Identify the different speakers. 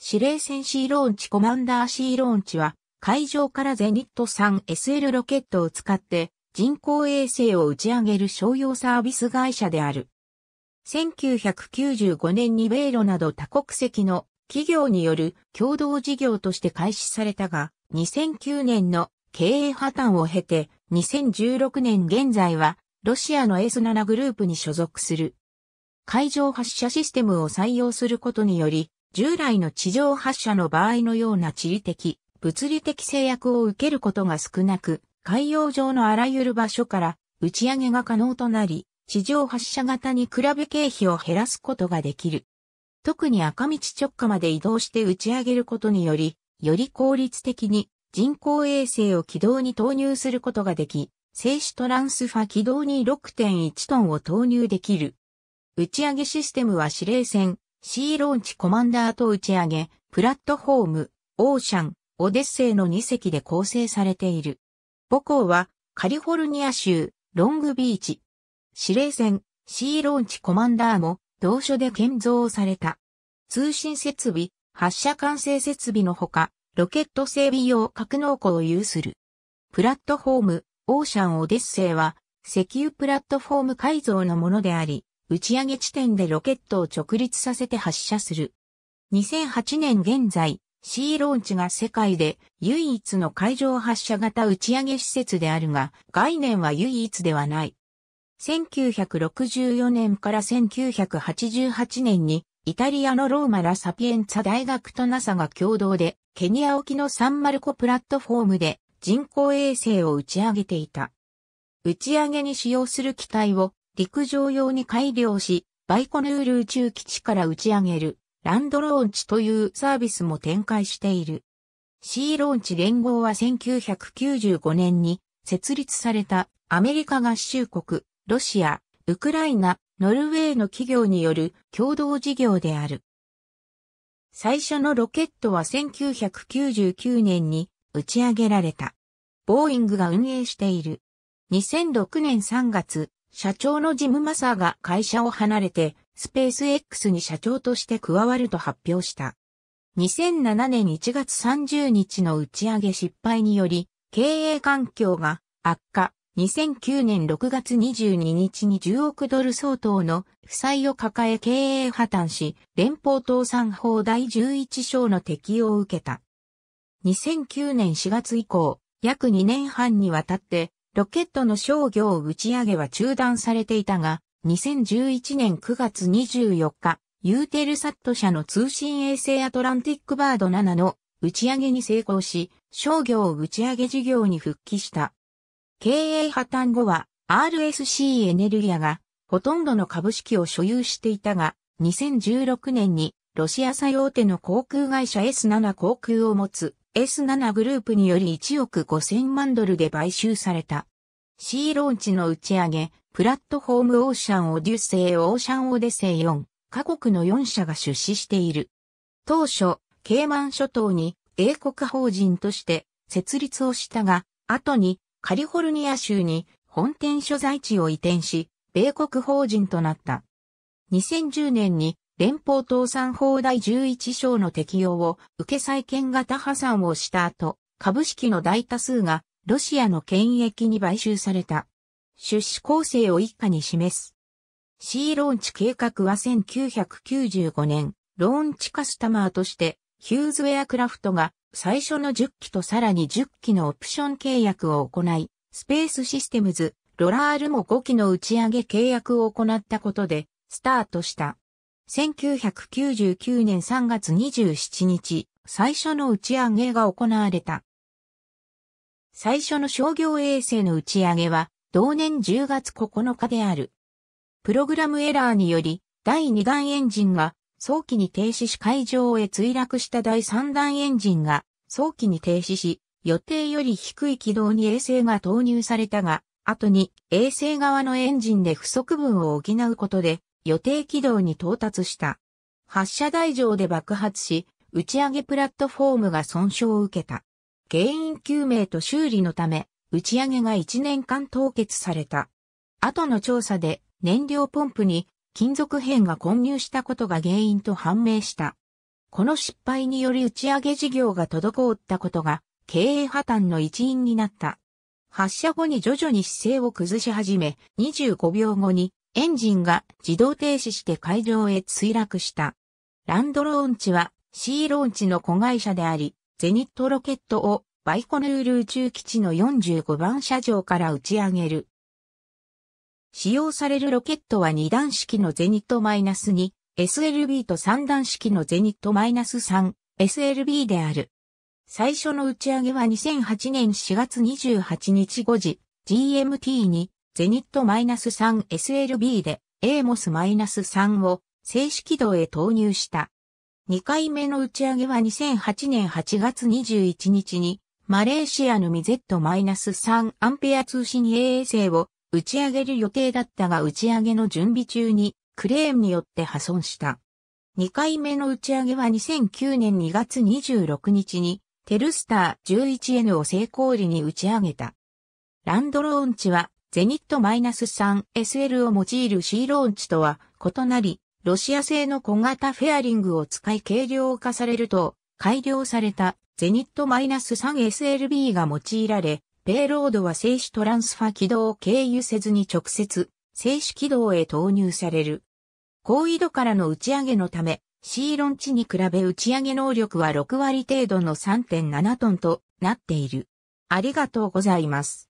Speaker 1: 司令船シーローンチコマンダーシーローンチは、海上からゼニット 3SL ロケットを使って人工衛星を打ち上げる商用サービス会社である。1995年に米ロなど多国籍の企業による共同事業として開始されたが、2009年の経営破綻を経て、2016年現在はロシアの S7 グループに所属する。海上発射システムを採用することにより、従来の地上発射の場合のような地理的、物理的制約を受けることが少なく、海洋上のあらゆる場所から打ち上げが可能となり、地上発射型に比べ経費を減らすことができる。特に赤道直下まで移動して打ち上げることにより、より効率的に人工衛星を軌道に投入することができ、静止トランスファ軌道に6.1トンを投入できる。打ち上げシステムは指令船、シーローンチコマンダーと打ち上げ、プラットフォーム、オーシャン、オデッセイの2隻で構成されている。母校はカリフォルニア州ロングビーチ。司令船シーローンチコマンダーも同所で建造された。通信設備、発射管制設備のほか、ロケット整備用格納庫を有する。プラットフォーム、オーシャンオデッセイは石油プラットフォーム改造のものであり、打ち上げ地点でロケットを直立させて発射する。2008年現在、C ローンチが世界で唯一の海上発射型打ち上げ施設であるが、概念は唯一ではない。1964年から1988年に、イタリアのローマラ・サピエンツァ大学と NASA が共同で、ケニア沖のサンマルコプラットフォームで人工衛星を打ち上げていた。打ち上げに使用する機体を陸上用に改良し、バイコヌール宇宙基地から打ち上げる、ランドローンチというサービスも展開している。シーローンチ連合は1995年に設立されたアメリカ合衆国、ロシア、ウクライナ、ノルウェーの企業による共同事業である。最初のロケットは1999年に打ち上げられた。ボーイングが運営している。2006年3月、社長のジム・マサーが会社を離れて、スペース X に社長として加わると発表した。2007年1月30日の打ち上げ失敗により、経営環境が悪化。2009年6月22日に10億ドル相当の負債を抱え経営破綻し、連邦倒産法第11章の適用を受けた。2009年4月以降、約2年半にわたってロケットの商業打ち上げは中断されていたが、2011年9月24日、ユーテルサット社の通信衛星アトランティックバード7の打ち上げに成功し、商業打ち上げ事業に復帰した。経営破綻後は RSC エネルギアがほとんどの株式を所有していたが、2016年にロシア最大手の航空会社 S7 航空を持つ S7 グループにより1億5000万ドルで買収された。シーローンチの打ち上げ、プラットフォームオーシャンオデュッセイオーシャンオデセイ4、カ国の4社が出資している。当初、ケイマン諸島に英国法人として設立をしたが、後にカリフォルニア州に本店所在地を移転し、米国法人となった。2010年に連邦倒産法第11章の適用を受け債権型破産をした後、株式の大多数がロシアの権益に買収された。出資構成を一家に示す。シーローンチ計画は1995年、ローンチカスタマーとして、ヒューズウェアクラフトが最初の10機とさらに10機のオプション契約を行い、スペースシステムズ、ロラールも5機の打ち上げ契約を行ったことで、スタートした。1999年3月27日、最初の打ち上げが行われた。最初の商業衛星の打ち上げは、同年10月9日である。プログラムエラーにより、第2弾エンジンが早期に停止し会場へ墜落した第3弾エンジンが早期に停止し、予定より低い軌道に衛星が投入されたが、後に衛星側のエンジンで不足分を補うことで予定軌道に到達した。発射台上で爆発し、打ち上げプラットフォームが損傷を受けた。原因究明と修理のため、打ち上げが1年間凍結された。後の調査で燃料ポンプに金属片が混入したことが原因と判明した。この失敗により打ち上げ事業が滞ったことが経営破綻の一因になった。発射後に徐々に姿勢を崩し始め、25秒後にエンジンが自動停止して海上へ墜落した。ランドローンチはシーローンチの子会社であり、ゼニットロケットをバイコヌール宇宙基地の45番車上から打ち上げる。使用されるロケットは2段式のゼニットマイナス -2、SLB と3段式のゼニットマイナス -3、SLB である。最初の打ち上げは2008年4月28日5時、GMT にゼニット -3SLB で、エーモス -3 を正式軌道へ投入した。2回目の打ち上げは2008年8月21日に、マレーシアのミゼット -3 アンペア通信衛星を打ち上げる予定だったが打ち上げの準備中にクレーンによって破損した。2回目の打ち上げは2009年2月26日にテルスター 11N を成功裏に打ち上げた。ランドローンチはゼニット -3SL を用いる C ローンチとは異なり、ロシア製の小型フェアリングを使い軽量化されると、改良されたゼニット -3SLB が用いられ、ペイロードは静止トランスファ軌道を経由せずに直接、静止軌道へ投入される。高緯度からの打ち上げのため、C ロンチに比べ打ち上げ能力は6割程度の3.7トンとなっている。ありがとうございます。